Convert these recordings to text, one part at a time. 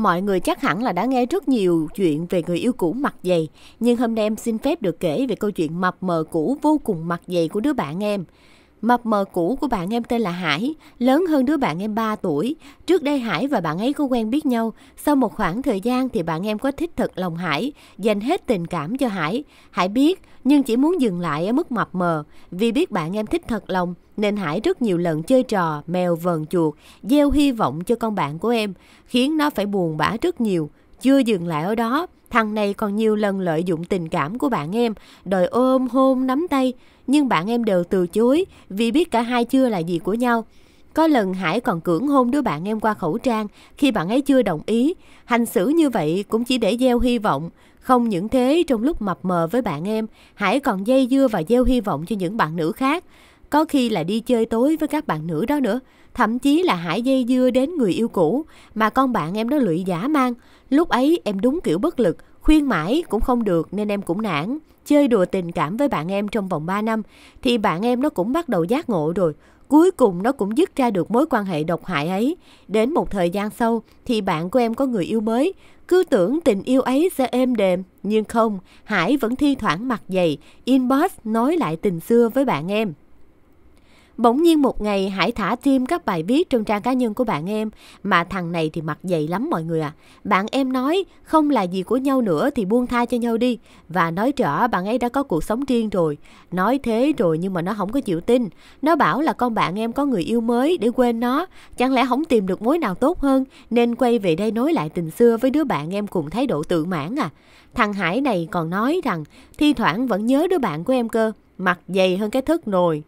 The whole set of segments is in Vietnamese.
Mọi người chắc hẳn là đã nghe rất nhiều chuyện về người yêu cũ mặt dày, nhưng hôm nay em xin phép được kể về câu chuyện mập mờ cũ vô cùng mặt dày của đứa bạn em. Mập mờ cũ của bạn em tên là Hải, lớn hơn đứa bạn em 3 tuổi. Trước đây Hải và bạn ấy có quen biết nhau. Sau một khoảng thời gian thì bạn em có thích thật lòng Hải, dành hết tình cảm cho Hải. Hải biết, nhưng chỉ muốn dừng lại ở mức mập mờ. Vì biết bạn em thích thật lòng, nên Hải rất nhiều lần chơi trò mèo vờn chuột, gieo hy vọng cho con bạn của em, khiến nó phải buồn bã rất nhiều. Chưa dừng lại ở đó, thằng này còn nhiều lần lợi dụng tình cảm của bạn em, đòi ôm hôn nắm tay nhưng bạn em đều từ chối vì biết cả hai chưa là gì của nhau. Có lần Hải còn cưỡng hôn đứa bạn em qua khẩu trang khi bạn ấy chưa đồng ý. Hành xử như vậy cũng chỉ để gieo hy vọng. Không những thế, trong lúc mập mờ với bạn em, Hải còn dây dưa và gieo hy vọng cho những bạn nữ khác. Có khi là đi chơi tối với các bạn nữ đó nữa thậm chí là hải dây dưa đến người yêu cũ mà con bạn em nó lụy giả mang. Lúc ấy em đúng kiểu bất lực, khuyên mãi cũng không được nên em cũng nản. Chơi đùa tình cảm với bạn em trong vòng 3 năm thì bạn em nó cũng bắt đầu giác ngộ rồi. Cuối cùng nó cũng dứt ra được mối quan hệ độc hại ấy. Đến một thời gian sau thì bạn của em có người yêu mới. Cứ tưởng tình yêu ấy sẽ êm đềm, nhưng không, Hải vẫn thi thoảng mặt dày, inbox nói lại tình xưa với bạn em. Bỗng nhiên một ngày hãy thả thêm các bài viết trên trang cá nhân của bạn em. Mà thằng này thì mặt dày lắm mọi người ạ. À. Bạn em nói không là gì của nhau nữa thì buông tha cho nhau đi. Và nói rõ bạn ấy đã có cuộc sống riêng rồi. Nói thế rồi nhưng mà nó không có chịu tin. Nó bảo là con bạn em có người yêu mới để quên nó. Chẳng lẽ không tìm được mối nào tốt hơn nên quay về đây nối lại tình xưa với đứa bạn em cùng thái độ tự mãn à. Thằng Hải này còn nói rằng thi thoảng vẫn nhớ đứa bạn của em cơ. Mặt dày hơn cái thức nồi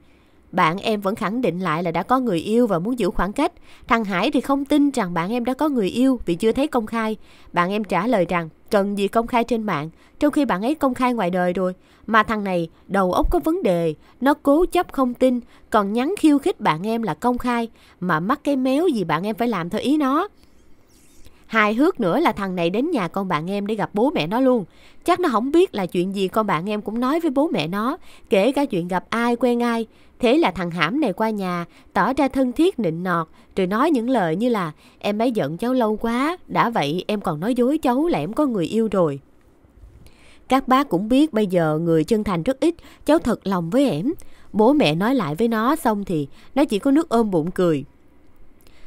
bạn em vẫn khẳng định lại là đã có người yêu và muốn giữ khoảng cách. Thằng Hải thì không tin rằng bạn em đã có người yêu vì chưa thấy công khai. Bạn em trả lời rằng cần gì công khai trên mạng, trong khi bạn ấy công khai ngoài đời rồi. Mà thằng này đầu óc có vấn đề, nó cố chấp không tin, còn nhắn khiêu khích bạn em là công khai, mà mắc cái méo gì bạn em phải làm theo ý nó. Hài hước nữa là thằng này đến nhà con bạn em để gặp bố mẹ nó luôn. Chắc nó không biết là chuyện gì con bạn em cũng nói với bố mẹ nó, kể cả chuyện gặp ai quen ai. Thế là thằng hãm này qua nhà, tỏ ra thân thiết nịnh nọt, rồi nói những lời như là em ấy giận cháu lâu quá, đã vậy em còn nói dối cháu là em có người yêu rồi. Các bác cũng biết bây giờ người chân thành rất ít, cháu thật lòng với em. Bố mẹ nói lại với nó xong thì nó chỉ có nước ôm bụng cười.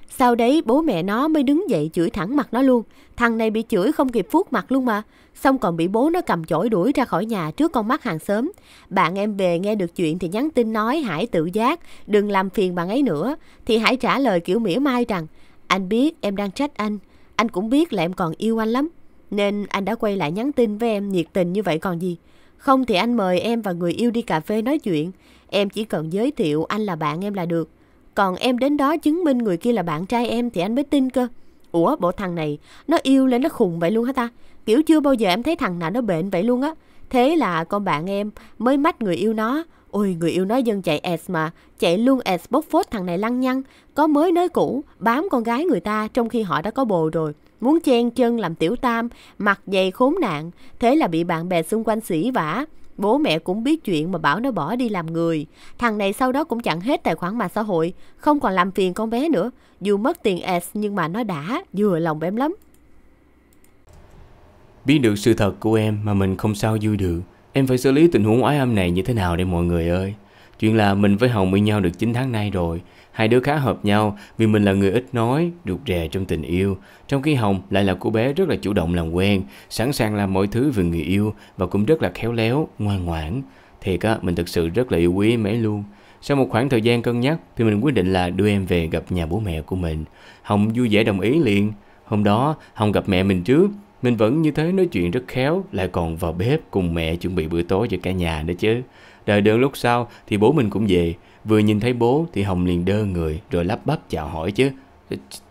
Sau đấy bố mẹ nó mới đứng dậy chửi thẳng mặt nó luôn. Thằng này bị chửi không kịp phút mặt luôn mà xong còn bị bố nó cầm chổi đuổi ra khỏi nhà trước con mắt hàng xóm. Bạn em về nghe được chuyện thì nhắn tin nói Hải tự giác, đừng làm phiền bạn ấy nữa. Thì Hải trả lời kiểu mỉa mai rằng, anh biết em đang trách anh, anh cũng biết là em còn yêu anh lắm. Nên anh đã quay lại nhắn tin với em nhiệt tình như vậy còn gì. Không thì anh mời em và người yêu đi cà phê nói chuyện. Em chỉ cần giới thiệu anh là bạn em là được. Còn em đến đó chứng minh người kia là bạn trai em thì anh mới tin cơ. Ủa bộ thằng này Nó yêu lên nó khùng vậy luôn hả ta Kiểu chưa bao giờ em thấy thằng nào nó bệnh vậy luôn á Thế là con bạn em mới mách người yêu nó Ôi người yêu nói dân chạy S mà Chạy luôn S bốc phốt thằng này lăng nhăng Có mới nói cũ Bám con gái người ta trong khi họ đã có bồ rồi Muốn chen chân làm tiểu tam Mặt dày khốn nạn Thế là bị bạn bè xung quanh sỉ vả Bố mẹ cũng biết chuyện mà bảo nó bỏ đi làm người. Thằng này sau đó cũng chặn hết tài khoản mạng xã hội, không còn làm phiền con bé nữa. Dù mất tiền S nhưng mà nó đã vừa lòng em lắm. Biết được sự thật của em mà mình không sao vui được. Em phải xử lý tình huống ái âm này như thế nào đây mọi người ơi? Chuyện là mình với Hồng yêu nhau được 9 tháng nay rồi Hai đứa khá hợp nhau vì mình là người ít nói, được rè trong tình yêu. Trong khi Hồng lại là cô bé rất là chủ động làm quen, sẵn sàng làm mọi thứ vì người yêu và cũng rất là khéo léo, ngoan ngoãn. Thiệt á, mình thực sự rất là yêu quý em ấy luôn. Sau một khoảng thời gian cân nhắc thì mình quyết định là đưa em về gặp nhà bố mẹ của mình. Hồng vui vẻ đồng ý liền. Hôm đó, Hồng gặp mẹ mình trước. Mình vẫn như thế nói chuyện rất khéo, lại còn vào bếp cùng mẹ chuẩn bị bữa tối cho cả nhà nữa chứ. Đợi đơn lúc sau thì bố mình cũng về. Vừa nhìn thấy bố thì Hồng liền đơ người rồi lắp bắp chào hỏi chứ.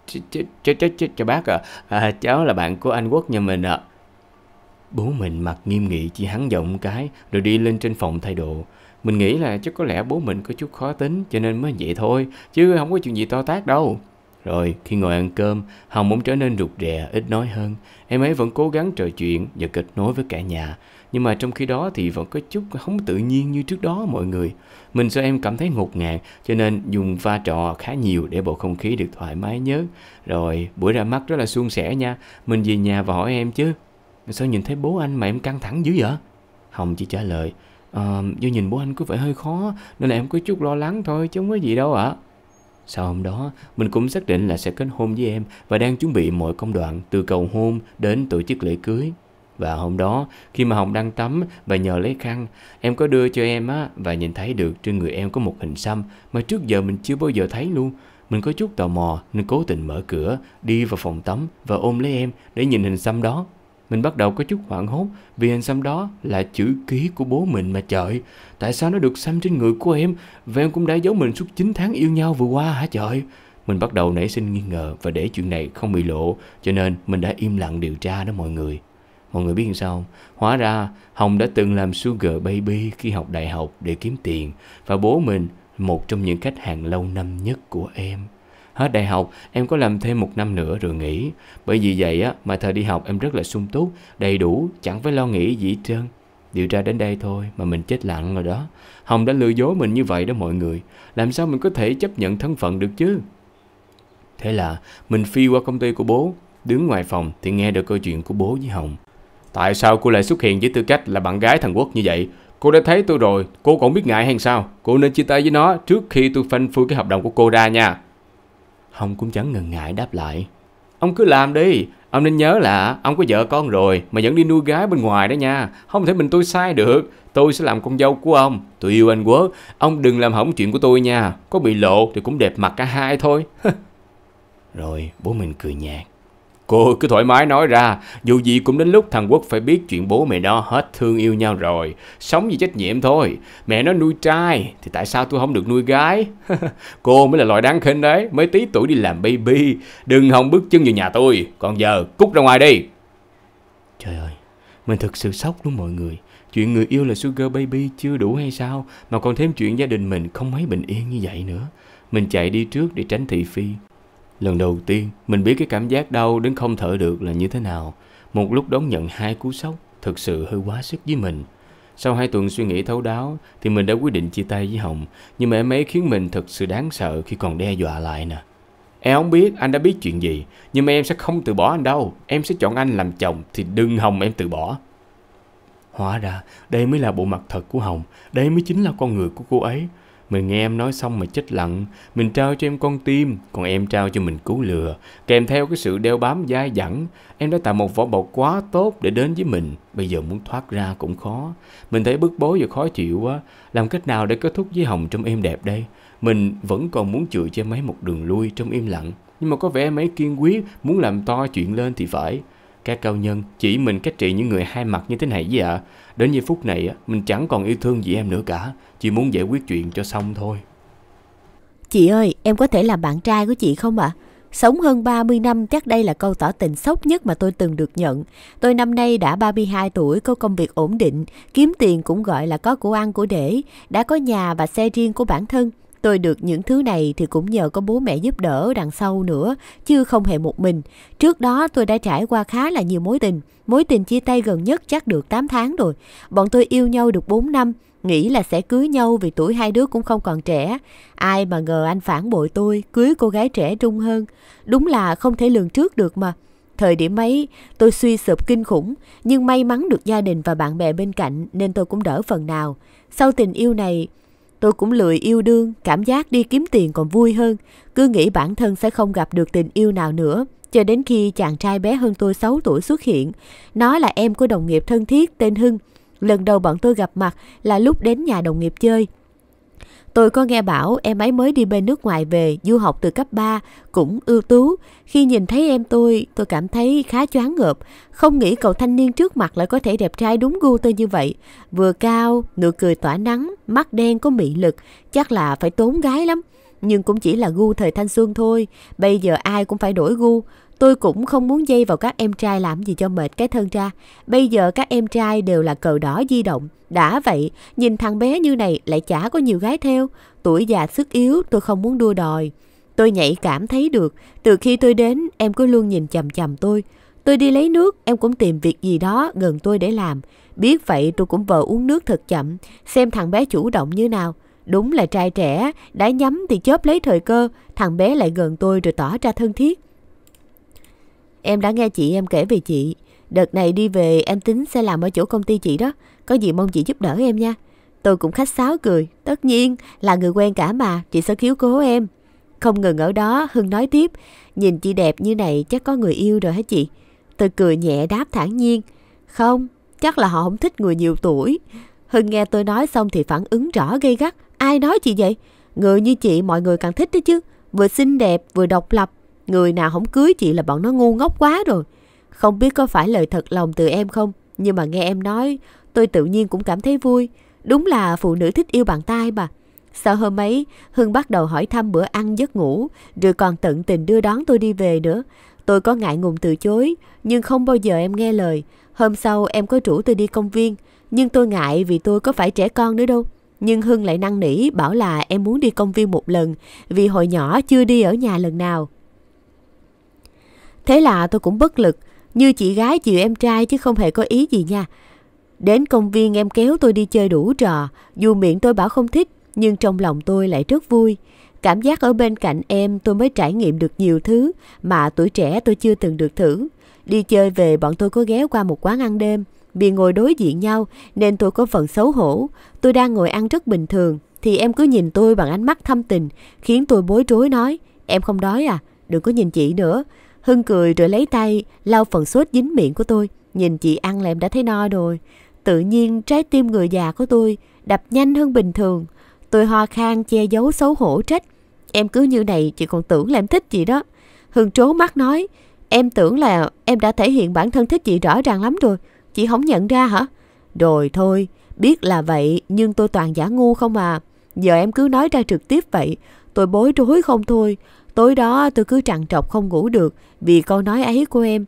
ch ch ch Chào bác à. à, cháu là bạn của anh Quốc nhà mình ạ. À. Bố mình mặt nghiêm nghị chỉ hắn giọng cái rồi đi lên trên phòng thay đồ. Mình nghĩ là chắc có lẽ bố mình có chút khó tính cho nên mới vậy thôi, chứ không có chuyện gì to tát đâu. Rồi, khi ngồi ăn cơm, Hồng muốn trở nên rụt rè, ít nói hơn. Em ấy vẫn cố gắng trò chuyện và kết nối với cả nhà nhưng mà trong khi đó thì vẫn có chút không tự nhiên như trước đó mọi người mình sao em cảm thấy ngột ngạt cho nên dùng pha trò khá nhiều để bầu không khí được thoải mái nhớ rồi buổi ra mắt rất là suôn sẻ nha mình về nhà và hỏi em chứ sao nhìn thấy bố anh mà em căng thẳng dữ vậy hồng chỉ trả lời à, do nhìn bố anh có vẻ hơi khó nên là em có chút lo lắng thôi chứ không có gì đâu ạ à. Sau hôm đó, mình cũng xác định là sẽ kết hôn với em và đang chuẩn bị mọi công đoạn từ cầu hôn đến tổ chức lễ cưới. Và hôm đó, khi mà Hồng đang tắm và nhờ lấy khăn, em có đưa cho em á và nhìn thấy được trên người em có một hình xăm mà trước giờ mình chưa bao giờ thấy luôn. Mình có chút tò mò nên cố tình mở cửa, đi vào phòng tắm và ôm lấy em để nhìn hình xăm đó. Mình bắt đầu có chút hoảng hốt vì hình xăm đó là chữ ký của bố mình mà trời. Tại sao nó được xăm trên người của em và em cũng đã giấu mình suốt 9 tháng yêu nhau vừa qua hả trời? Mình bắt đầu nảy sinh nghi ngờ và để chuyện này không bị lộ cho nên mình đã im lặng điều tra đó mọi người. Mọi người biết làm sao không? Hóa ra Hồng đã từng làm sugar baby khi học đại học để kiếm tiền và bố mình một trong những khách hàng lâu năm nhất của em. Hết đại học, em có làm thêm một năm nữa rồi nghỉ. Bởi vì vậy á, mà thời đi học em rất là sung túc, đầy đủ, chẳng phải lo nghĩ gì trơn. Điều tra đến đây thôi mà mình chết lặng rồi đó. Hồng đã lừa dối mình như vậy đó mọi người. Làm sao mình có thể chấp nhận thân phận được chứ? Thế là mình phi qua công ty của bố, đứng ngoài phòng thì nghe được câu chuyện của bố với Hồng. Tại sao cô lại xuất hiện với tư cách là bạn gái thằng Quốc như vậy? Cô đã thấy tôi rồi, cô còn biết ngại hay sao? Cô nên chia tay với nó trước khi tôi phanh phui cái hợp đồng của cô ra nha. Hồng cũng chẳng ngần ngại đáp lại. Ông cứ làm đi, ông nên nhớ là ông có vợ con rồi mà vẫn đi nuôi gái bên ngoài đó nha. Không thể mình tôi sai được, tôi sẽ làm con dâu của ông. Tôi yêu anh Quốc. ông đừng làm hỏng chuyện của tôi nha. Có bị lộ thì cũng đẹp mặt cả hai thôi. Rồi bố mình cười nhạt. Cô cứ thoải mái nói ra, dù gì cũng đến lúc thằng Quốc phải biết chuyện bố mẹ nó hết thương yêu nhau rồi. Sống vì trách nhiệm thôi, mẹ nó nuôi trai, thì tại sao tôi không được nuôi gái? cô mới là loại đáng khinh đấy, mới tí tuổi đi làm baby. Đừng hòng bước chân vào nhà tôi, còn giờ cút ra ngoài đi. Trời ơi, mình thực sự sốc luôn mọi người. Chuyện người yêu là sugar baby chưa đủ hay sao, mà còn thêm chuyện gia đình mình không mấy bình yên như vậy nữa. Mình chạy đi trước để tránh thị phi. Lần đầu tiên, mình biết cái cảm giác đau đến không thở được là như thế nào. Một lúc đón nhận hai cú sốc, thực sự hơi quá sức với mình. Sau hai tuần suy nghĩ thấu đáo thì mình đã quyết định chia tay với Hồng. Nhưng mà em ấy khiến mình thật sự đáng sợ khi còn đe dọa lại nè. Em không biết anh đã biết chuyện gì, nhưng mà em sẽ không từ bỏ anh đâu. Em sẽ chọn anh làm chồng thì đừng Hồng em từ bỏ. Hóa ra, đây mới là bộ mặt thật của Hồng, đây mới chính là con người của cô ấy. Mình nghe em nói xong mà chết lặng. Mình trao cho em con tim, còn em trao cho mình cứu lừa. Kèm theo cái sự đeo bám dai dẳng, em đã tạo một vỏ bọc quá tốt để đến với mình. Bây giờ muốn thoát ra cũng khó. Mình thấy bức bối và khó chịu quá. Làm cách nào để kết thúc với Hồng trong em đẹp đây? Mình vẫn còn muốn chửi cho mấy một đường lui trong im lặng. Nhưng mà có vẻ mấy kiên quyết muốn làm to chuyện lên thì phải. Các cao nhân chỉ mình cách trị những người hai mặt như thế này với ạ. Đến giây phút này mình chẳng còn yêu thương gì em nữa cả. Chỉ muốn giải quyết chuyện cho xong thôi. Chị ơi, em có thể làm bạn trai của chị không ạ? À? Sống hơn 30 năm chắc đây là câu tỏ tình sốc nhất mà tôi từng được nhận. Tôi năm nay đã 32 tuổi, có công việc ổn định, kiếm tiền cũng gọi là có của ăn của để, đã có nhà và xe riêng của bản thân. Tôi được những thứ này thì cũng nhờ có bố mẹ giúp đỡ đằng sau nữa, chứ không hề một mình. Trước đó tôi đã trải qua khá là nhiều mối tình. Mối tình chia tay gần nhất chắc được 8 tháng rồi. Bọn tôi yêu nhau được 4 năm, nghĩ là sẽ cưới nhau vì tuổi hai đứa cũng không còn trẻ. Ai mà ngờ anh phản bội tôi, cưới cô gái trẻ trung hơn. Đúng là không thể lường trước được mà. Thời điểm ấy, tôi suy sụp kinh khủng, nhưng may mắn được gia đình và bạn bè bên cạnh nên tôi cũng đỡ phần nào. Sau tình yêu này, Tôi cũng lười yêu đương, cảm giác đi kiếm tiền còn vui hơn. Cứ nghĩ bản thân sẽ không gặp được tình yêu nào nữa. Cho đến khi chàng trai bé hơn tôi 6 tuổi xuất hiện. Nó là em của đồng nghiệp thân thiết tên Hưng. Lần đầu bọn tôi gặp mặt là lúc đến nhà đồng nghiệp chơi. Tôi có nghe bảo em ấy mới đi bên nước ngoài về du học từ cấp 3, cũng ưu tú. Khi nhìn thấy em tôi, tôi cảm thấy khá choáng ngợp. Không nghĩ cậu thanh niên trước mặt lại có thể đẹp trai đúng gu tôi như vậy. Vừa cao, nụ cười tỏa nắng, mắt đen có mị lực. Chắc là phải tốn gái lắm. Nhưng cũng chỉ là gu thời thanh xuân thôi. Bây giờ ai cũng phải đổi gu. Tôi cũng không muốn dây vào các em trai làm gì cho mệt cái thân ra. Bây giờ các em trai đều là cờ đỏ di động. Đã vậy, nhìn thằng bé như này lại chả có nhiều gái theo. Tuổi già sức yếu, tôi không muốn đua đòi. Tôi nhạy cảm thấy được, từ khi tôi đến em cứ luôn nhìn chầm chầm tôi. Tôi đi lấy nước, em cũng tìm việc gì đó gần tôi để làm. Biết vậy tôi cũng vờ uống nước thật chậm, xem thằng bé chủ động như nào. Đúng là trai trẻ, đã nhắm thì chớp lấy thời cơ, thằng bé lại gần tôi rồi tỏ ra thân thiết. Em đã nghe chị em kể về chị. Đợt này đi về em tính sẽ làm ở chỗ công ty chị đó. Có gì mong chị giúp đỡ em nha. Tôi cũng khách sáo cười. Tất nhiên là người quen cả mà. Chị sẽ khiếu cố em. Không ngừng ở đó Hưng nói tiếp. Nhìn chị đẹp như này chắc có người yêu rồi hả chị? Tôi cười nhẹ đáp thản nhiên. Không, chắc là họ không thích người nhiều tuổi. Hưng nghe tôi nói xong thì phản ứng rõ gây gắt. Ai nói chị vậy? Người như chị mọi người càng thích đấy chứ. Vừa xinh đẹp vừa độc lập Người nào không cưới chị là bọn nó ngu ngốc quá rồi. Không biết có phải lời thật lòng từ em không, nhưng mà nghe em nói, tôi tự nhiên cũng cảm thấy vui. Đúng là phụ nữ thích yêu bàn tay mà. Sau hôm ấy, Hưng bắt đầu hỏi thăm bữa ăn giấc ngủ, rồi còn tận tình đưa đón tôi đi về nữa. Tôi có ngại ngùng từ chối, nhưng không bao giờ em nghe lời. Hôm sau em có rủ tôi đi công viên, nhưng tôi ngại vì tôi có phải trẻ con nữa đâu. Nhưng Hưng lại năn nỉ bảo là em muốn đi công viên một lần vì hồi nhỏ chưa đi ở nhà lần nào. Thế là tôi cũng bất lực, như chị gái chịu em trai chứ không hề có ý gì nha. Đến công viên em kéo tôi đi chơi đủ trò, dù miệng tôi bảo không thích, nhưng trong lòng tôi lại rất vui. Cảm giác ở bên cạnh em tôi mới trải nghiệm được nhiều thứ mà tuổi trẻ tôi chưa từng được thử. Đi chơi về bọn tôi có ghé qua một quán ăn đêm. Vì ngồi đối diện nhau nên tôi có phần xấu hổ. Tôi đang ngồi ăn rất bình thường thì em cứ nhìn tôi bằng ánh mắt thâm tình khiến tôi bối rối nói Em không đói à? Đừng có nhìn chị nữa. Hưng cười rồi lấy tay lau phần sốt dính miệng của tôi. Nhìn chị ăn là em đã thấy no rồi. Tự nhiên trái tim người già của tôi đập nhanh hơn bình thường. Tôi ho khan che giấu xấu hổ trách. Em cứ như này chị còn tưởng là em thích chị đó. Hưng trố mắt nói. Em tưởng là em đã thể hiện bản thân thích chị rõ ràng lắm rồi. Chị không nhận ra hả? Rồi thôi, biết là vậy nhưng tôi toàn giả ngu không à. Giờ em cứ nói ra trực tiếp vậy. Tôi bối rối không thôi. Tối đó tôi cứ trằn trọc không ngủ được vì câu nói ấy của em.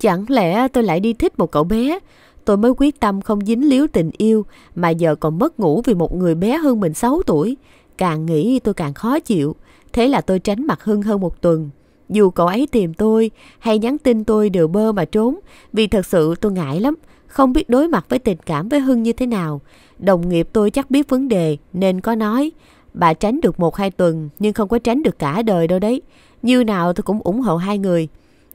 Chẳng lẽ tôi lại đi thích một cậu bé? Tôi mới quyết tâm không dính líu tình yêu mà giờ còn mất ngủ vì một người bé hơn mình 6 tuổi. Càng nghĩ tôi càng khó chịu. Thế là tôi tránh mặt Hưng hơn một tuần. Dù cậu ấy tìm tôi hay nhắn tin tôi đều bơ mà trốn vì thật sự tôi ngại lắm, không biết đối mặt với tình cảm với Hưng như thế nào. Đồng nghiệp tôi chắc biết vấn đề nên có nói Bà tránh được một hai tuần nhưng không có tránh được cả đời đâu đấy. Như nào tôi cũng ủng hộ hai người.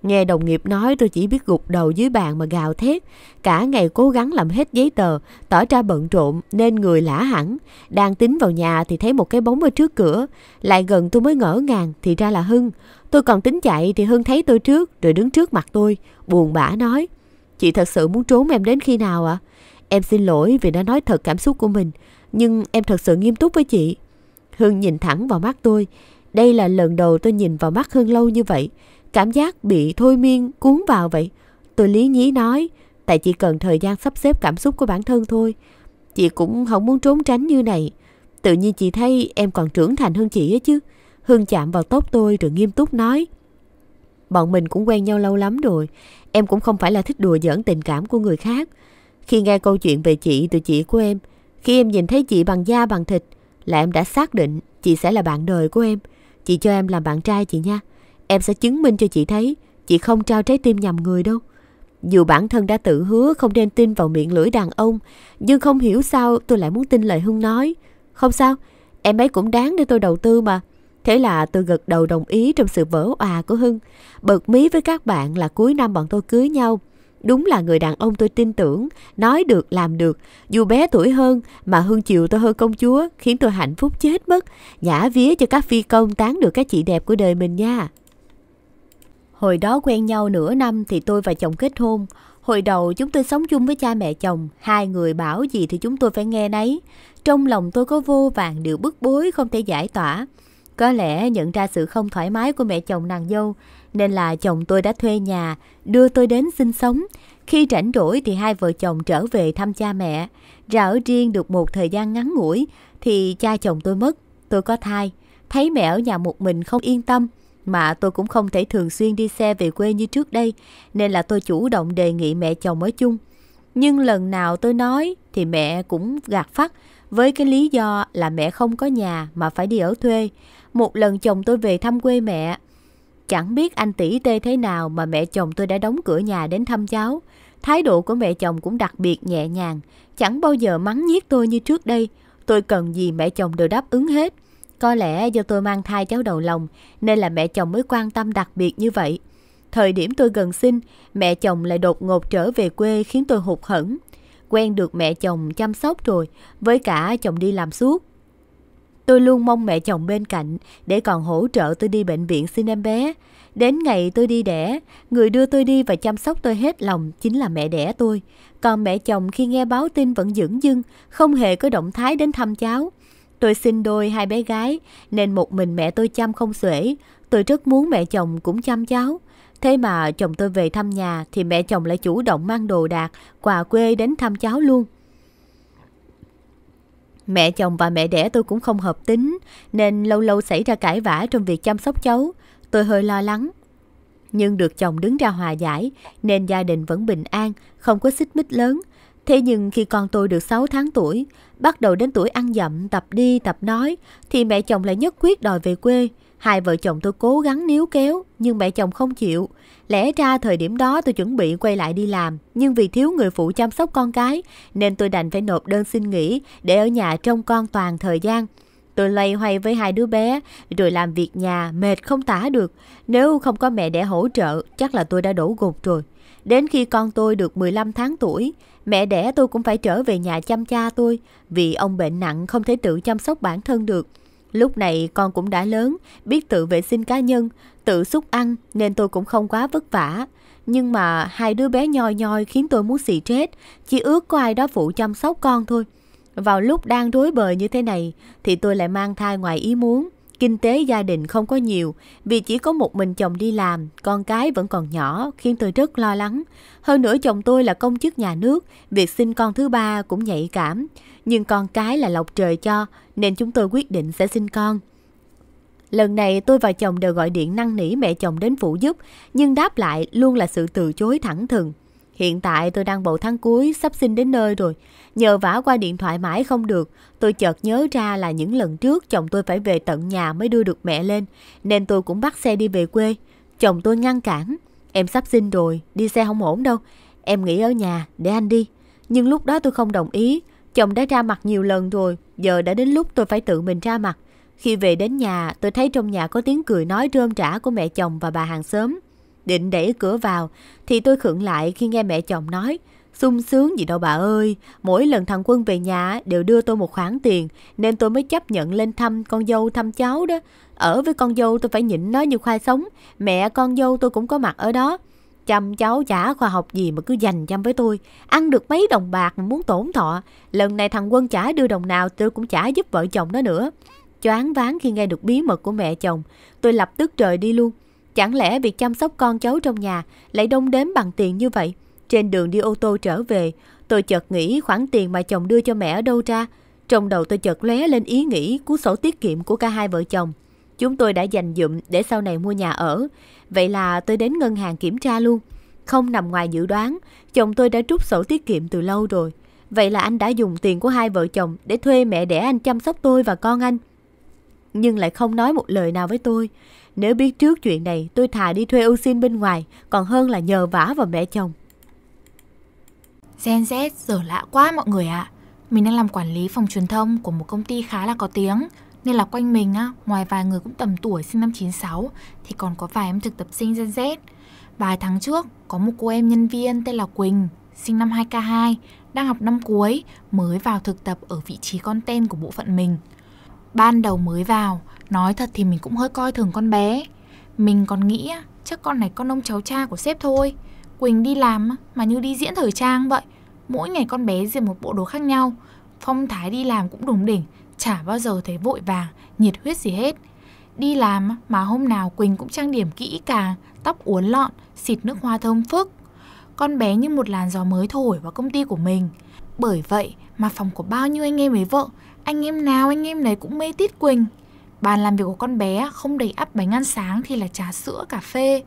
Nghe đồng nghiệp nói tôi chỉ biết gục đầu dưới bàn mà gào thét. Cả ngày cố gắng làm hết giấy tờ, tỏ ra bận rộn nên người lã hẳn. Đang tính vào nhà thì thấy một cái bóng ở trước cửa. Lại gần tôi mới ngỡ ngàng thì ra là Hưng. Tôi còn tính chạy thì Hưng thấy tôi trước rồi đứng trước mặt tôi. Buồn bã nói. Chị thật sự muốn trốn em đến khi nào ạ? À? Em xin lỗi vì đã nói thật cảm xúc của mình. Nhưng em thật sự nghiêm túc với chị. Hương nhìn thẳng vào mắt tôi. Đây là lần đầu tôi nhìn vào mắt Hương lâu như vậy. Cảm giác bị thôi miên cuốn vào vậy. Tôi lý nhí nói, tại chỉ cần thời gian sắp xếp cảm xúc của bản thân thôi. Chị cũng không muốn trốn tránh như này. Tự nhiên chị thấy em còn trưởng thành hơn chị ấy chứ. Hương chạm vào tóc tôi rồi nghiêm túc nói. Bọn mình cũng quen nhau lâu lắm rồi. Em cũng không phải là thích đùa giỡn tình cảm của người khác. Khi nghe câu chuyện về chị từ chị của em, khi em nhìn thấy chị bằng da bằng thịt, là em đã xác định chị sẽ là bạn đời của em. Chị cho em làm bạn trai chị nha. Em sẽ chứng minh cho chị thấy chị không trao trái tim nhầm người đâu. Dù bản thân đã tự hứa không nên tin vào miệng lưỡi đàn ông, nhưng không hiểu sao tôi lại muốn tin lời Hưng nói. Không sao, em ấy cũng đáng để tôi đầu tư mà. Thế là tôi gật đầu đồng ý trong sự vỡ òa của Hưng. Bật mí với các bạn là cuối năm bọn tôi cưới nhau. Đúng là người đàn ông tôi tin tưởng, nói được làm được. Dù bé tuổi hơn mà hương chịu tôi hơn công chúa, khiến tôi hạnh phúc chết mất. Nhã vía cho các phi công tán được các chị đẹp của đời mình nha. Hồi đó quen nhau nửa năm thì tôi và chồng kết hôn. Hồi đầu chúng tôi sống chung với cha mẹ chồng, hai người bảo gì thì chúng tôi phải nghe nấy. Trong lòng tôi có vô vàng điều bức bối không thể giải tỏa. Có lẽ nhận ra sự không thoải mái của mẹ chồng nàng dâu nên là chồng tôi đã thuê nhà, đưa tôi đến sinh sống. Khi rảnh rỗi thì hai vợ chồng trở về thăm cha mẹ. Ra ở riêng được một thời gian ngắn ngủi thì cha chồng tôi mất. Tôi có thai, thấy mẹ ở nhà một mình không yên tâm. Mà tôi cũng không thể thường xuyên đi xe về quê như trước đây, nên là tôi chủ động đề nghị mẹ chồng ở chung. Nhưng lần nào tôi nói thì mẹ cũng gạt phát với cái lý do là mẹ không có nhà mà phải đi ở thuê. Một lần chồng tôi về thăm quê mẹ Chẳng biết anh tỷ tê thế nào mà mẹ chồng tôi đã đóng cửa nhà đến thăm cháu. Thái độ của mẹ chồng cũng đặc biệt nhẹ nhàng, chẳng bao giờ mắng nhiếc tôi như trước đây. Tôi cần gì mẹ chồng đều đáp ứng hết. Có lẽ do tôi mang thai cháu đầu lòng nên là mẹ chồng mới quan tâm đặc biệt như vậy. Thời điểm tôi gần sinh, mẹ chồng lại đột ngột trở về quê khiến tôi hụt hẫng. Quen được mẹ chồng chăm sóc rồi, với cả chồng đi làm suốt, Tôi luôn mong mẹ chồng bên cạnh để còn hỗ trợ tôi đi bệnh viện xin em bé. Đến ngày tôi đi đẻ, người đưa tôi đi và chăm sóc tôi hết lòng chính là mẹ đẻ tôi. Còn mẹ chồng khi nghe báo tin vẫn dưỡng dưng, không hề có động thái đến thăm cháu. Tôi sinh đôi hai bé gái, nên một mình mẹ tôi chăm không xuể. Tôi rất muốn mẹ chồng cũng chăm cháu. Thế mà chồng tôi về thăm nhà thì mẹ chồng lại chủ động mang đồ đạc, quà quê đến thăm cháu luôn. Mẹ chồng và mẹ đẻ tôi cũng không hợp tính, nên lâu lâu xảy ra cãi vã trong việc chăm sóc cháu. Tôi hơi lo lắng. Nhưng được chồng đứng ra hòa giải, nên gia đình vẫn bình an, không có xích mích lớn. Thế nhưng khi con tôi được 6 tháng tuổi, bắt đầu đến tuổi ăn dặm, tập đi, tập nói, thì mẹ chồng lại nhất quyết đòi về quê. Hai vợ chồng tôi cố gắng níu kéo nhưng mẹ chồng không chịu. Lẽ ra thời điểm đó tôi chuẩn bị quay lại đi làm, nhưng vì thiếu người phụ chăm sóc con cái nên tôi đành phải nộp đơn xin nghỉ để ở nhà trông con toàn thời gian. Tôi loay hoay với hai đứa bé rồi làm việc nhà mệt không tả được. Nếu không có mẹ đẻ hỗ trợ chắc là tôi đã đổ gục rồi. Đến khi con tôi được 15 tháng tuổi, mẹ đẻ tôi cũng phải trở về nhà chăm cha tôi vì ông bệnh nặng không thể tự chăm sóc bản thân được. Lúc này con cũng đã lớn, biết tự vệ sinh cá nhân, tự xúc ăn nên tôi cũng không quá vất vả. Nhưng mà hai đứa bé nhoi nhoi khiến tôi muốn xì chết, chỉ ước có ai đó phụ chăm sóc con thôi. Vào lúc đang rối bời như thế này thì tôi lại mang thai ngoài ý muốn. Kinh tế gia đình không có nhiều vì chỉ có một mình chồng đi làm, con cái vẫn còn nhỏ khiến tôi rất lo lắng. Hơn nữa chồng tôi là công chức nhà nước, việc sinh con thứ ba cũng nhạy cảm. Nhưng con cái là lộc trời cho, nên chúng tôi quyết định sẽ sinh con. Lần này tôi và chồng đều gọi điện năn nỉ mẹ chồng đến phụ giúp, nhưng đáp lại luôn là sự từ chối thẳng thừng. Hiện tại tôi đang bầu tháng cuối, sắp sinh đến nơi rồi. Nhờ vả qua điện thoại mãi không được, tôi chợt nhớ ra là những lần trước chồng tôi phải về tận nhà mới đưa được mẹ lên, nên tôi cũng bắt xe đi về quê. Chồng tôi ngăn cản, em sắp sinh rồi, đi xe không ổn đâu, em nghỉ ở nhà để anh đi. Nhưng lúc đó tôi không đồng ý, Chồng đã ra mặt nhiều lần rồi, giờ đã đến lúc tôi phải tự mình ra mặt. Khi về đến nhà, tôi thấy trong nhà có tiếng cười nói rơm trả của mẹ chồng và bà hàng xóm. Định đẩy cửa vào, thì tôi khựng lại khi nghe mẹ chồng nói, sung sướng gì đâu bà ơi, mỗi lần thằng Quân về nhà đều đưa tôi một khoản tiền, nên tôi mới chấp nhận lên thăm con dâu thăm cháu đó. Ở với con dâu tôi phải nhịn nó như khoai sống, mẹ con dâu tôi cũng có mặt ở đó. Chăm cháu chả khoa học gì mà cứ dành chăm với tôi. Ăn được mấy đồng bạc mà muốn tổn thọ. Lần này thằng Quân chả đưa đồng nào tôi cũng chả giúp vợ chồng nó nữa. Choáng váng khi nghe được bí mật của mẹ chồng. Tôi lập tức trời đi luôn. Chẳng lẽ việc chăm sóc con cháu trong nhà lại đông đếm bằng tiền như vậy? Trên đường đi ô tô trở về, tôi chợt nghĩ khoản tiền mà chồng đưa cho mẹ ở đâu ra. Trong đầu tôi chợt lóe lên ý nghĩ của sổ tiết kiệm của cả hai vợ chồng. Chúng tôi đã dành dụm để sau này mua nhà ở. Vậy là tôi đến ngân hàng kiểm tra luôn. Không nằm ngoài dự đoán, chồng tôi đã trút sổ tiết kiệm từ lâu rồi. Vậy là anh đã dùng tiền của hai vợ chồng để thuê mẹ đẻ anh chăm sóc tôi và con anh. Nhưng lại không nói một lời nào với tôi. Nếu biết trước chuyện này, tôi thà đi thuê ưu xin bên ngoài, còn hơn là nhờ vả vào mẹ chồng. Gen Z giờ lạ quá mọi người ạ. À. Mình đang làm quản lý phòng truyền thông của một công ty khá là có tiếng, nên là quanh mình á, ngoài vài người cũng tầm tuổi sinh năm 96 thì còn có vài em thực tập sinh Gen Z. Vài tháng trước, có một cô em nhân viên tên là Quỳnh, sinh năm 2K2, đang học năm cuối, mới vào thực tập ở vị trí con tên của bộ phận mình. Ban đầu mới vào, nói thật thì mình cũng hơi coi thường con bé. Mình còn nghĩ chắc con này con ông cháu cha của sếp thôi. Quỳnh đi làm mà như đi diễn thời trang vậy. Mỗi ngày con bé diện một bộ đồ khác nhau, phong thái đi làm cũng đủng đỉnh, chả bao giờ thấy vội vàng, nhiệt huyết gì hết. Đi làm mà hôm nào Quỳnh cũng trang điểm kỹ càng, tóc uốn lọn, xịt nước hoa thơm phức. Con bé như một làn gió mới thổi vào công ty của mình. Bởi vậy mà phòng của bao nhiêu anh em ấy vợ, anh em nào anh em đấy cũng mê tít Quỳnh. Bàn làm việc của con bé không đầy ắp bánh ăn sáng thì là trà sữa, cà phê.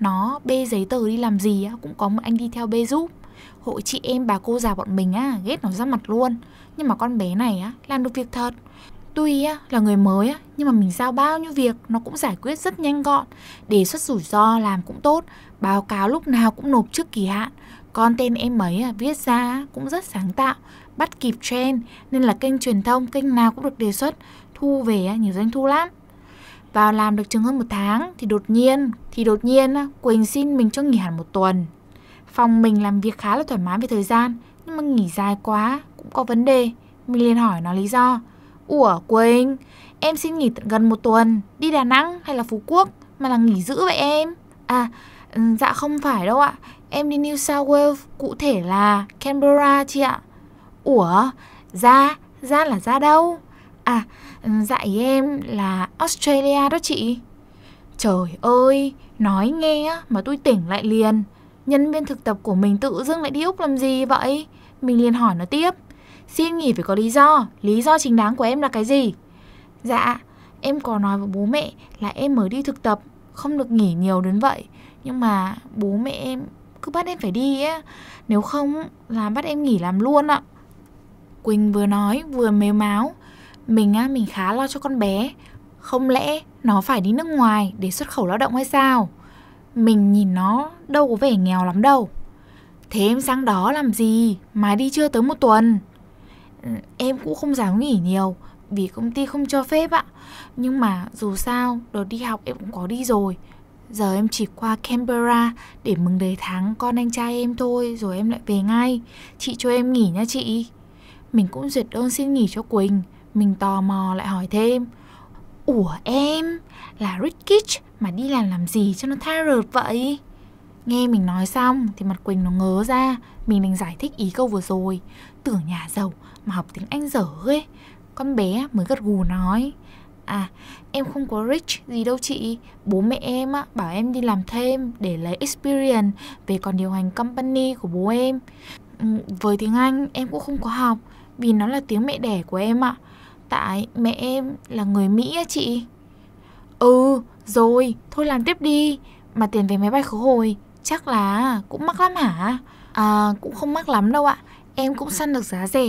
Nó bê giấy tờ đi làm gì cũng có một anh đi theo bê giúp hội chị em bà cô già bọn mình á ghét nó ra mặt luôn nhưng mà con bé này á làm được việc thật tuy á là người mới á nhưng mà mình giao bao nhiêu việc nó cũng giải quyết rất nhanh gọn đề xuất rủi ro làm cũng tốt báo cáo lúc nào cũng nộp trước kỳ hạn con tên em ấy à, viết ra cũng rất sáng tạo bắt kịp trend nên là kênh truyền thông kênh nào cũng được đề xuất thu về à, nhiều doanh thu lắm vào làm được chừng hơn một tháng thì đột nhiên thì đột nhiên Quỳnh xin mình cho nghỉ hẳn một tuần Phòng mình làm việc khá là thoải mái về thời gian, nhưng mà nghỉ dài quá cũng có vấn đề. Mình liền hỏi nó lý do. Ủa Quỳnh, em xin nghỉ tận gần một tuần, đi Đà Nẵng hay là Phú Quốc mà là nghỉ giữ vậy em? À, ừ, dạ không phải đâu ạ, em đi New South Wales, cụ thể là Canberra chị ạ. Ủa, ra, ra là ra đâu? À, ừ, dạ ý em là Australia đó chị. Trời ơi, nói nghe mà tôi tỉnh lại liền nhân viên thực tập của mình tự dưng lại đi Úc làm gì vậy? Mình liền hỏi nó tiếp. Xin nghỉ phải có lý do, lý do chính đáng của em là cái gì? Dạ, em có nói với bố mẹ là em mới đi thực tập, không được nghỉ nhiều đến vậy. Nhưng mà bố mẹ em cứ bắt em phải đi á. nếu không là bắt em nghỉ làm luôn ạ. Quỳnh vừa nói vừa mếu máu. Mình á, mình khá lo cho con bé. Không lẽ nó phải đi nước ngoài để xuất khẩu lao động hay sao? Mình nhìn nó đâu có vẻ nghèo lắm đâu Thế em sang đó làm gì mà đi chưa tới một tuần ừ, Em cũng không dám nghỉ nhiều vì công ty không cho phép ạ Nhưng mà dù sao đợt đi học em cũng có đi rồi Giờ em chỉ qua Canberra để mừng đầy tháng con anh trai em thôi rồi em lại về ngay Chị cho em nghỉ nha chị Mình cũng duyệt đơn xin nghỉ cho Quỳnh Mình tò mò lại hỏi thêm Ủa em, là Rickich mà đi làm làm gì cho nó tha rượt vậy? Nghe mình nói xong thì mặt Quỳnh nó ngớ ra Mình đang giải thích ý câu vừa rồi Tưởng nhà giàu mà học tiếng Anh dở ấy Con bé mới gật gù nói À em không có rich gì đâu chị Bố mẹ em á, bảo em đi làm thêm để lấy experience Về còn điều hành company của bố em ừ, Với tiếng Anh em cũng không có học Vì nó là tiếng mẹ đẻ của em ạ à Tại mẹ em là người Mỹ á chị Ừ rồi thôi làm tiếp đi Mà tiền vé máy bay khứ hồi Chắc là cũng mắc lắm hả À cũng không mắc lắm đâu ạ Em cũng săn được giá rẻ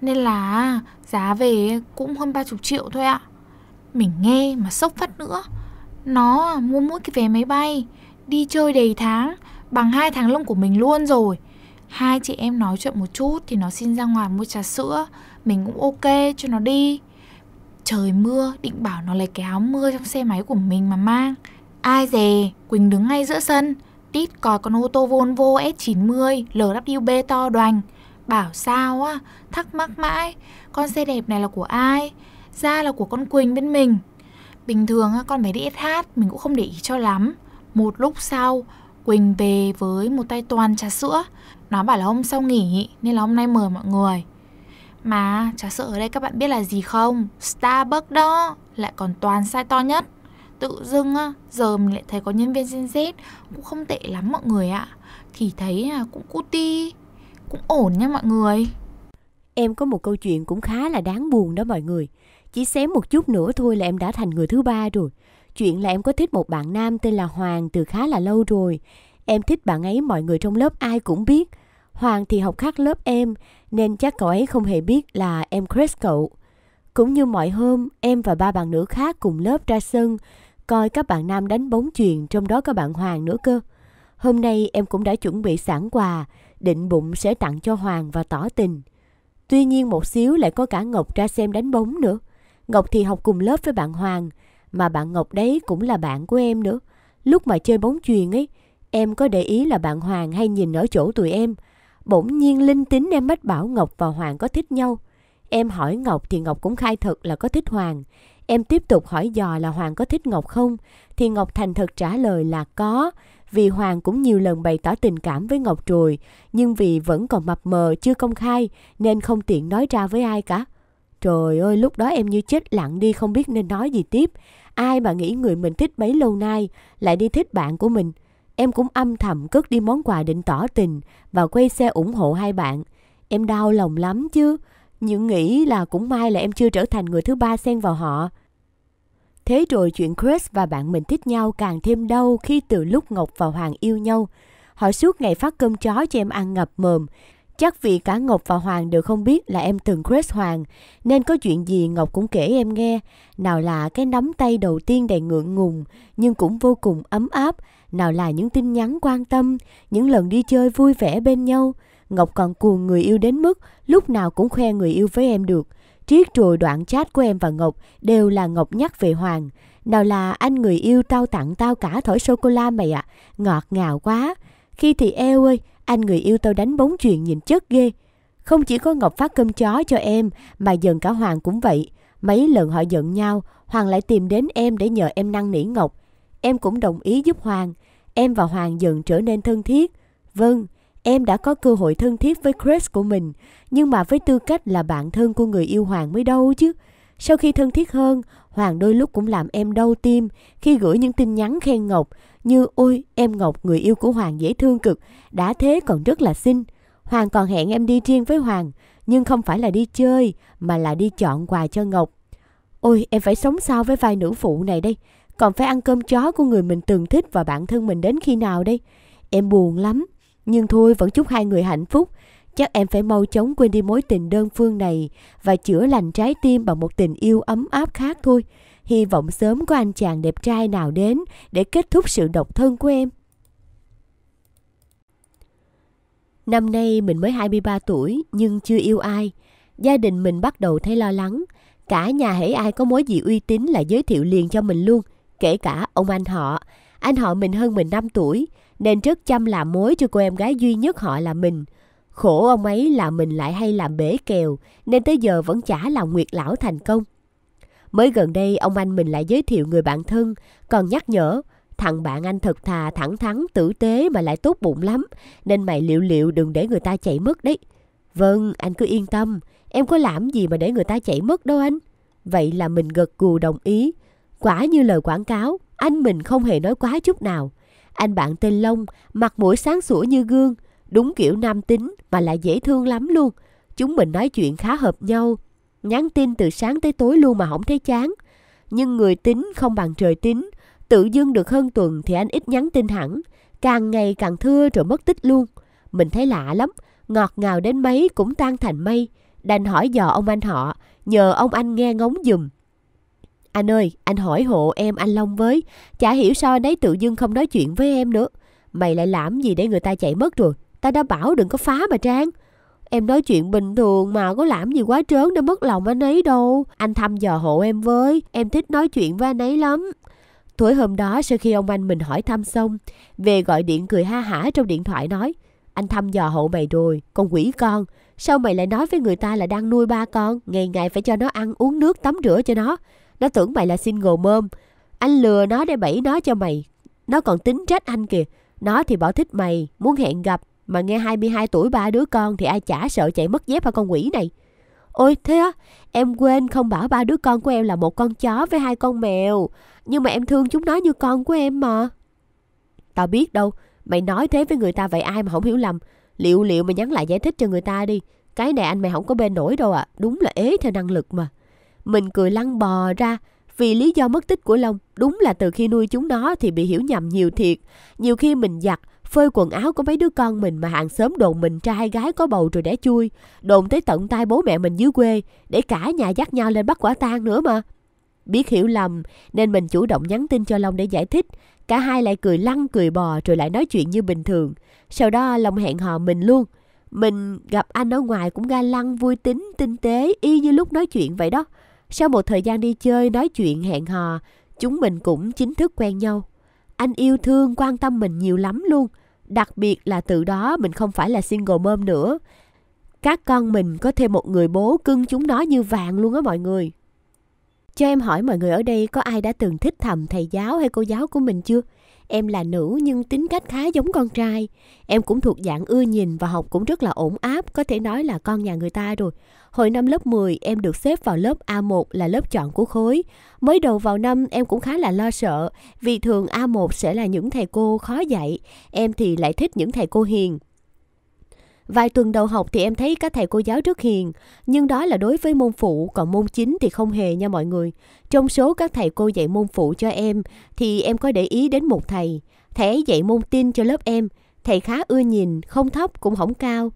Nên là giá về cũng hơn 30 triệu thôi ạ Mình nghe mà sốc phát nữa Nó mua mỗi cái vé máy bay Đi chơi đầy tháng Bằng hai tháng lông của mình luôn rồi Hai chị em nói chuyện một chút Thì nó xin ra ngoài mua trà sữa mình cũng ok cho nó đi trời mưa định bảo nó lấy cái áo mưa trong xe máy của mình mà mang ai dè quỳnh đứng ngay giữa sân tít còi con ô tô volvo s 90 lwb to đoành bảo sao á thắc mắc mãi con xe đẹp này là của ai ra là của con quỳnh bên mình bình thường con bé đi sh mình cũng không để ý cho lắm một lúc sau quỳnh về với một tay toàn trà sữa nó bảo là hôm sau nghỉ nên là hôm nay mời mọi người mà chả sợ ở đây các bạn biết là gì không? Starbucks đó lại còn toàn sai to nhất Tự dưng á, giờ mình lại thấy có nhân viên Gen Z cũng không tệ lắm mọi người ạ Thì thấy cũng cuti, cũng ổn nha mọi người Em có một câu chuyện cũng khá là đáng buồn đó mọi người Chỉ xém một chút nữa thôi là em đã thành người thứ ba rồi Chuyện là em có thích một bạn nam tên là Hoàng từ khá là lâu rồi Em thích bạn ấy mọi người trong lớp ai cũng biết Hoàng thì học khác lớp em nên chắc cậu ấy không hề biết là em Chris cậu. Cũng như mọi hôm, em và ba bạn nữ khác cùng lớp ra sân, coi các bạn nam đánh bóng chuyền trong đó có bạn Hoàng nữa cơ. Hôm nay em cũng đã chuẩn bị sẵn quà, định bụng sẽ tặng cho Hoàng và tỏ tình. Tuy nhiên một xíu lại có cả Ngọc ra xem đánh bóng nữa. Ngọc thì học cùng lớp với bạn Hoàng, mà bạn Ngọc đấy cũng là bạn của em nữa. Lúc mà chơi bóng chuyền ấy, em có để ý là bạn Hoàng hay nhìn ở chỗ tụi em, Bỗng nhiên linh tính em mách bảo Ngọc và Hoàng có thích nhau. Em hỏi Ngọc thì Ngọc cũng khai thật là có thích Hoàng. Em tiếp tục hỏi dò là Hoàng có thích Ngọc không? Thì Ngọc thành thật trả lời là có. Vì Hoàng cũng nhiều lần bày tỏ tình cảm với Ngọc rồi, nhưng vì vẫn còn mập mờ, chưa công khai, nên không tiện nói ra với ai cả. Trời ơi, lúc đó em như chết lặng đi không biết nên nói gì tiếp. Ai mà nghĩ người mình thích bấy lâu nay lại đi thích bạn của mình. Em cũng âm thầm cất đi món quà định tỏ tình và quay xe ủng hộ hai bạn. Em đau lòng lắm chứ, nhưng nghĩ là cũng may là em chưa trở thành người thứ ba xen vào họ. Thế rồi chuyện Chris và bạn mình thích nhau càng thêm đau khi từ lúc Ngọc và Hoàng yêu nhau. Họ suốt ngày phát cơm chó cho em ăn ngập mồm. Chắc vì cả Ngọc và Hoàng đều không biết là em từng Chris Hoàng, nên có chuyện gì Ngọc cũng kể em nghe. Nào là cái nắm tay đầu tiên đầy ngượng ngùng, nhưng cũng vô cùng ấm áp, nào là những tin nhắn quan tâm, những lần đi chơi vui vẻ bên nhau. Ngọc còn cuồng người yêu đến mức lúc nào cũng khoe người yêu với em được. Triết trùi đoạn chat của em và Ngọc đều là Ngọc nhắc về Hoàng. Nào là anh người yêu tao tặng tao cả thỏi sô-cô-la mày ạ, à. ngọt ngào quá. Khi thì eo ơi, anh người yêu tao đánh bóng chuyện nhìn chất ghê. Không chỉ có Ngọc phát cơm chó cho em, mà dần cả Hoàng cũng vậy. Mấy lần họ giận nhau, Hoàng lại tìm đến em để nhờ em năn nỉ Ngọc. Em cũng đồng ý giúp Hoàng. Em và Hoàng dần trở nên thân thiết. Vâng, em đã có cơ hội thân thiết với Chris của mình, nhưng mà với tư cách là bạn thân của người yêu Hoàng mới đâu chứ. Sau khi thân thiết hơn, Hoàng đôi lúc cũng làm em đau tim khi gửi những tin nhắn khen Ngọc như Ôi, em Ngọc người yêu của Hoàng dễ thương cực, đã thế còn rất là xinh. Hoàng còn hẹn em đi riêng với Hoàng, nhưng không phải là đi chơi mà là đi chọn quà cho Ngọc. Ôi, em phải sống sao với vai nữ phụ này đây, còn phải ăn cơm chó của người mình từng thích và bản thân mình đến khi nào đây? Em buồn lắm. Nhưng thôi vẫn chúc hai người hạnh phúc. Chắc em phải mau chóng quên đi mối tình đơn phương này và chữa lành trái tim bằng một tình yêu ấm áp khác thôi. Hy vọng sớm có anh chàng đẹp trai nào đến để kết thúc sự độc thân của em. Năm nay mình mới 23 tuổi nhưng chưa yêu ai. Gia đình mình bắt đầu thấy lo lắng. Cả nhà hãy ai có mối gì uy tín là giới thiệu liền cho mình luôn kể cả ông anh họ. Anh họ mình hơn mình 5 tuổi, nên rất chăm làm mối cho cô em gái duy nhất họ là mình. Khổ ông ấy là mình lại hay làm bể kèo, nên tới giờ vẫn chả làm nguyệt lão thành công. Mới gần đây, ông anh mình lại giới thiệu người bạn thân, còn nhắc nhở, thằng bạn anh thật thà, thẳng thắn, tử tế mà lại tốt bụng lắm, nên mày liệu liệu đừng để người ta chạy mất đấy. Vâng, anh cứ yên tâm, em có làm gì mà để người ta chạy mất đâu anh. Vậy là mình gật gù đồng ý, Quả như lời quảng cáo, anh mình không hề nói quá chút nào. Anh bạn tên Long, mặt mũi sáng sủa như gương, đúng kiểu nam tính mà lại dễ thương lắm luôn. Chúng mình nói chuyện khá hợp nhau, nhắn tin từ sáng tới tối luôn mà không thấy chán. Nhưng người tính không bằng trời tính, tự dưng được hơn tuần thì anh ít nhắn tin hẳn, càng ngày càng thưa rồi mất tích luôn. Mình thấy lạ lắm, ngọt ngào đến mấy cũng tan thành mây, đành hỏi dò ông anh họ, nhờ ông anh nghe ngóng dùm. Anh ơi, anh hỏi hộ em anh Long với. Chả hiểu sao anh ấy tự dưng không nói chuyện với em nữa. Mày lại làm gì để người ta chạy mất rồi. Ta đã bảo đừng có phá mà Trang. Em nói chuyện bình thường mà có làm gì quá trớn để mất lòng anh ấy đâu. Anh thăm dò hộ em với. Em thích nói chuyện với anh ấy lắm. Tối hôm đó sau khi ông anh mình hỏi thăm xong, về gọi điện cười ha hả trong điện thoại nói. Anh thăm dò hộ mày rồi, con quỷ con. Sao mày lại nói với người ta là đang nuôi ba con, ngày ngày phải cho nó ăn uống nước tắm rửa cho nó. Nó tưởng mày là single mơm, Anh lừa nó để bẫy nó cho mày. Nó còn tính trách anh kìa. Nó thì bảo thích mày, muốn hẹn gặp. Mà nghe 22 tuổi ba đứa con thì ai chả sợ chạy mất dép ở con quỷ này. Ôi thế á, em quên không bảo ba đứa con của em là một con chó với hai con mèo. Nhưng mà em thương chúng nó như con của em mà. Tao biết đâu, mày nói thế với người ta vậy ai mà không hiểu lầm. Liệu liệu mày nhắn lại giải thích cho người ta đi. Cái này anh mày không có bên nổi đâu à, đúng là ế theo năng lực mà. Mình cười lăn bò ra vì lý do mất tích của Long đúng là từ khi nuôi chúng nó thì bị hiểu nhầm nhiều thiệt. Nhiều khi mình giặt, phơi quần áo của mấy đứa con mình mà hàng xóm đồn mình trai gái có bầu rồi đẻ chui, đồn tới tận tay bố mẹ mình dưới quê để cả nhà dắt nhau lên bắt quả tang nữa mà. Biết hiểu lầm nên mình chủ động nhắn tin cho Long để giải thích. Cả hai lại cười lăn cười bò rồi lại nói chuyện như bình thường. Sau đó Long hẹn hò mình luôn. Mình gặp anh ở ngoài cũng ga lăng vui tính, tinh tế y như lúc nói chuyện vậy đó. Sau một thời gian đi chơi, nói chuyện hẹn hò, chúng mình cũng chính thức quen nhau. Anh yêu thương, quan tâm mình nhiều lắm luôn. Đặc biệt là từ đó mình không phải là single mom nữa. Các con mình có thêm một người bố cưng chúng nó như vàng luôn á mọi người. Cho em hỏi mọi người ở đây có ai đã từng thích thầm thầy giáo hay cô giáo của mình chưa? Em là nữ nhưng tính cách khá giống con trai. Em cũng thuộc dạng ưa nhìn và học cũng rất là ổn áp, có thể nói là con nhà người ta rồi. Hồi năm lớp 10, em được xếp vào lớp A1 là lớp chọn của khối. Mới đầu vào năm, em cũng khá là lo sợ, vì thường A1 sẽ là những thầy cô khó dạy. Em thì lại thích những thầy cô hiền, Vài tuần đầu học thì em thấy các thầy cô giáo rất hiền, nhưng đó là đối với môn phụ, còn môn chính thì không hề nha mọi người. Trong số các thầy cô dạy môn phụ cho em thì em có để ý đến một thầy. Thầy ấy dạy môn tin cho lớp em, thầy khá ưa nhìn, không thấp cũng không cao.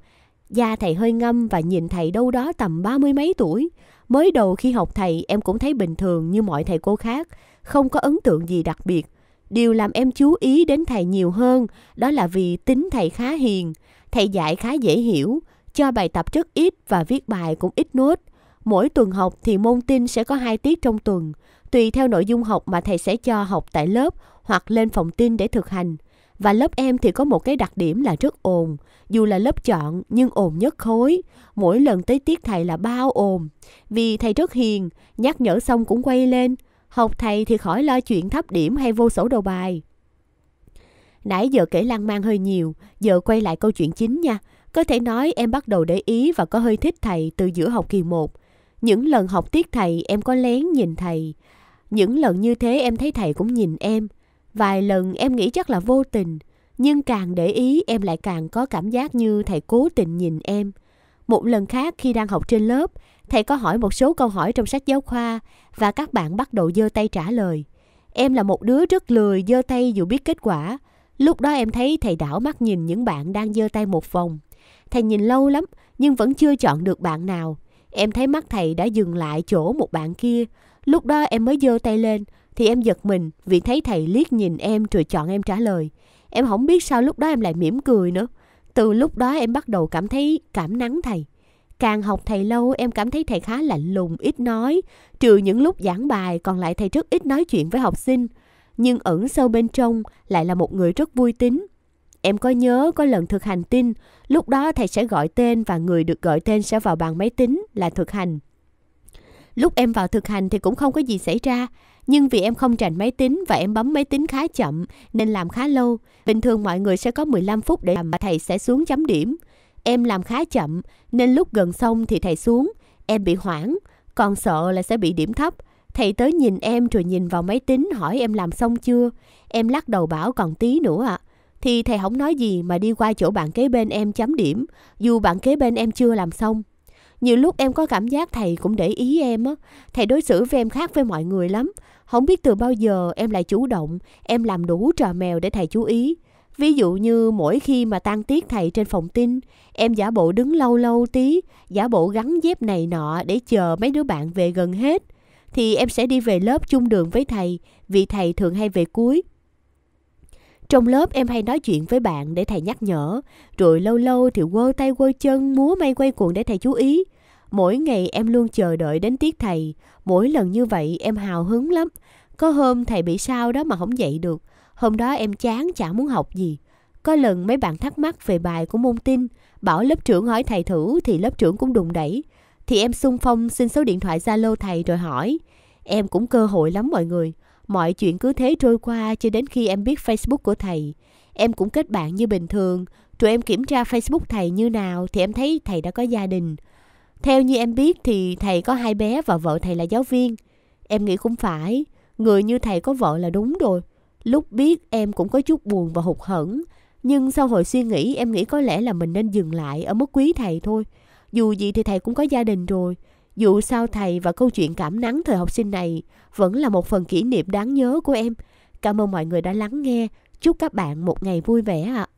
Da thầy hơi ngâm và nhìn thầy đâu đó tầm ba mươi mấy tuổi. Mới đầu khi học thầy em cũng thấy bình thường như mọi thầy cô khác, không có ấn tượng gì đặc biệt. Điều làm em chú ý đến thầy nhiều hơn đó là vì tính thầy khá hiền. Thầy dạy khá dễ hiểu, cho bài tập rất ít và viết bài cũng ít nốt. Mỗi tuần học thì môn tin sẽ có 2 tiết trong tuần, tùy theo nội dung học mà thầy sẽ cho học tại lớp hoặc lên phòng tin để thực hành. Và lớp em thì có một cái đặc điểm là rất ồn, dù là lớp chọn nhưng ồn nhất khối. Mỗi lần tới tiết thầy là bao ồn, vì thầy rất hiền, nhắc nhở xong cũng quay lên. Học thầy thì khỏi lo chuyện thấp điểm hay vô sổ đầu bài. Nãy giờ kể lan man hơi nhiều, giờ quay lại câu chuyện chính nha. Có thể nói em bắt đầu để ý và có hơi thích thầy từ giữa học kỳ 1. Những lần học tiết thầy em có lén nhìn thầy. Những lần như thế em thấy thầy cũng nhìn em. Vài lần em nghĩ chắc là vô tình. Nhưng càng để ý em lại càng có cảm giác như thầy cố tình nhìn em. Một lần khác khi đang học trên lớp, thầy có hỏi một số câu hỏi trong sách giáo khoa và các bạn bắt đầu giơ tay trả lời. Em là một đứa rất lười giơ tay dù biết kết quả, Lúc đó em thấy thầy đảo mắt nhìn những bạn đang giơ tay một vòng. Thầy nhìn lâu lắm nhưng vẫn chưa chọn được bạn nào. Em thấy mắt thầy đã dừng lại chỗ một bạn kia. Lúc đó em mới giơ tay lên thì em giật mình vì thấy thầy liếc nhìn em rồi chọn em trả lời. Em không biết sao lúc đó em lại mỉm cười nữa. Từ lúc đó em bắt đầu cảm thấy cảm nắng thầy. Càng học thầy lâu em cảm thấy thầy khá lạnh lùng, ít nói. Trừ những lúc giảng bài còn lại thầy rất ít nói chuyện với học sinh nhưng ẩn sâu bên trong lại là một người rất vui tính. Em có nhớ có lần thực hành tin, lúc đó thầy sẽ gọi tên và người được gọi tên sẽ vào bàn máy tính là thực hành. Lúc em vào thực hành thì cũng không có gì xảy ra, nhưng vì em không trành máy tính và em bấm máy tính khá chậm nên làm khá lâu. Bình thường mọi người sẽ có 15 phút để làm mà thầy sẽ xuống chấm điểm. Em làm khá chậm nên lúc gần xong thì thầy xuống, em bị hoảng, còn sợ là sẽ bị điểm thấp Thầy tới nhìn em rồi nhìn vào máy tính hỏi em làm xong chưa. Em lắc đầu bảo còn tí nữa ạ. À. Thì thầy không nói gì mà đi qua chỗ bạn kế bên em chấm điểm, dù bạn kế bên em chưa làm xong. Nhiều lúc em có cảm giác thầy cũng để ý em á. Thầy đối xử với em khác với mọi người lắm. Không biết từ bao giờ em lại chủ động, em làm đủ trò mèo để thầy chú ý. Ví dụ như mỗi khi mà tan tiết thầy trên phòng tin, em giả bộ đứng lâu lâu tí, giả bộ gắn dép này nọ để chờ mấy đứa bạn về gần hết thì em sẽ đi về lớp chung đường với thầy vì thầy thường hay về cuối. Trong lớp em hay nói chuyện với bạn để thầy nhắc nhở, rồi lâu lâu thì quơ tay quơ chân múa may quay cuồng để thầy chú ý. Mỗi ngày em luôn chờ đợi đến tiết thầy, mỗi lần như vậy em hào hứng lắm. Có hôm thầy bị sao đó mà không dậy được, hôm đó em chán chả muốn học gì. Có lần mấy bạn thắc mắc về bài của môn tin, bảo lớp trưởng hỏi thầy thử thì lớp trưởng cũng đùng đẩy thì em xung phong xin số điện thoại Zalo thầy rồi hỏi. Em cũng cơ hội lắm mọi người. Mọi chuyện cứ thế trôi qua cho đến khi em biết Facebook của thầy. Em cũng kết bạn như bình thường. Rồi em kiểm tra Facebook thầy như nào thì em thấy thầy đã có gia đình. Theo như em biết thì thầy có hai bé và vợ thầy là giáo viên. Em nghĩ cũng phải. Người như thầy có vợ là đúng rồi. Lúc biết em cũng có chút buồn và hụt hẫng. Nhưng sau hồi suy nghĩ em nghĩ có lẽ là mình nên dừng lại ở mức quý thầy thôi. Dù gì thì thầy cũng có gia đình rồi. Dù sao thầy và câu chuyện cảm nắng thời học sinh này vẫn là một phần kỷ niệm đáng nhớ của em. Cảm ơn mọi người đã lắng nghe. Chúc các bạn một ngày vui vẻ ạ. À.